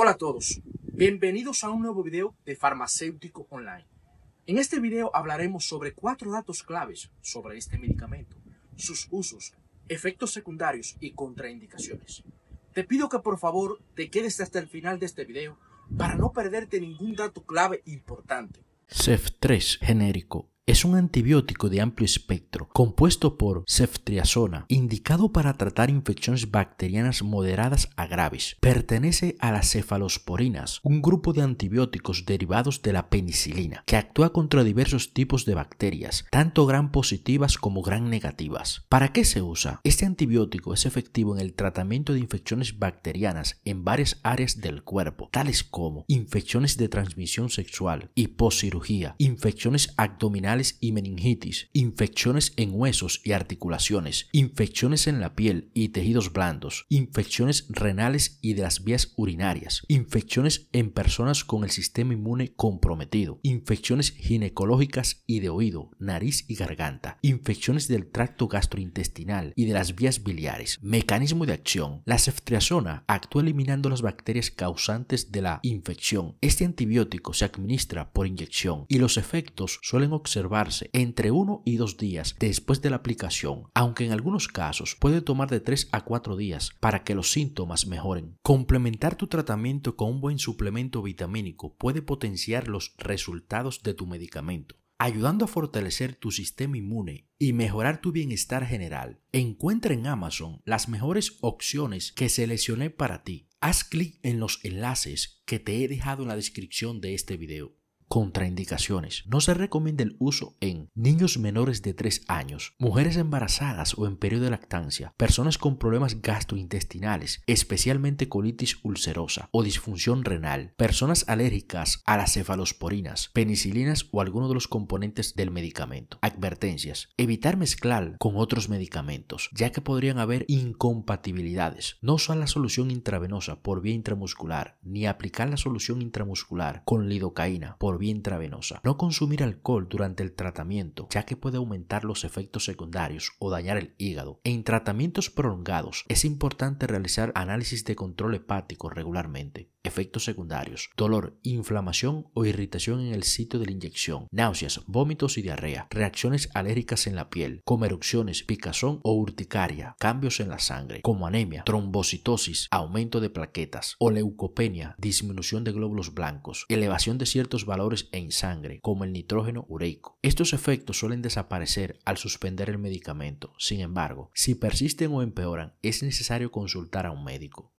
Hola a todos, bienvenidos a un nuevo video de Farmacéutico Online. En este video hablaremos sobre cuatro datos claves sobre este medicamento, sus usos, efectos secundarios y contraindicaciones. Te pido que por favor te quedes hasta el final de este video para no perderte ningún dato clave importante. CEF3 genérico es un antibiótico de amplio espectro, compuesto por ceftriazona, indicado para tratar infecciones bacterianas moderadas a graves. Pertenece a las cefalosporinas, un grupo de antibióticos derivados de la penicilina, que actúa contra diversos tipos de bacterias, tanto gran positivas como gran negativas. ¿Para qué se usa? Este antibiótico es efectivo en el tratamiento de infecciones bacterianas en varias áreas del cuerpo, tales como infecciones de transmisión sexual, hipocirugía, infecciones abdominales y meningitis, infecciones en huesos y articulaciones, infecciones en la piel y tejidos blandos, infecciones renales y de las vías urinarias, infecciones en personas con el sistema inmune comprometido, infecciones ginecológicas y de oído, nariz y garganta, infecciones del tracto gastrointestinal y de las vías biliares. Mecanismo de acción. La ceftriaxona actúa eliminando las bacterias causantes de la infección. Este antibiótico se administra por inyección y los efectos suelen observar entre uno y dos días después de la aplicación, aunque en algunos casos puede tomar de 3 a 4 días para que los síntomas mejoren. Complementar tu tratamiento con un buen suplemento vitamínico puede potenciar los resultados de tu medicamento ayudando a fortalecer tu sistema inmune y mejorar tu bienestar general. Encuentra en Amazon las mejores opciones que seleccioné para ti. Haz clic en los enlaces que te he dejado en la descripción de este video. Contraindicaciones. No se recomienda el uso en niños menores de 3 años, mujeres embarazadas o en periodo de lactancia, personas con problemas gastrointestinales, especialmente colitis ulcerosa o disfunción renal, personas alérgicas a las cefalosporinas, penicilinas o alguno de los componentes del medicamento. Advertencias. Evitar mezclar con otros medicamentos, ya que podrían haber incompatibilidades. No usar la solución intravenosa por vía intramuscular, ni aplicar la solución intramuscular con lidocaína por no consumir alcohol durante el tratamiento, ya que puede aumentar los efectos secundarios o dañar el hígado. En tratamientos prolongados es importante realizar análisis de control hepático regularmente. Efectos secundarios, dolor, inflamación o irritación en el sitio de la inyección, náuseas, vómitos y diarrea, reacciones alérgicas en la piel, como erupciones, picazón o urticaria, cambios en la sangre, como anemia, trombocitosis, aumento de plaquetas, o leucopenia, disminución de glóbulos blancos, elevación de ciertos valores en sangre, como el nitrógeno ureico. Estos efectos suelen desaparecer al suspender el medicamento. Sin embargo, si persisten o empeoran, es necesario consultar a un médico.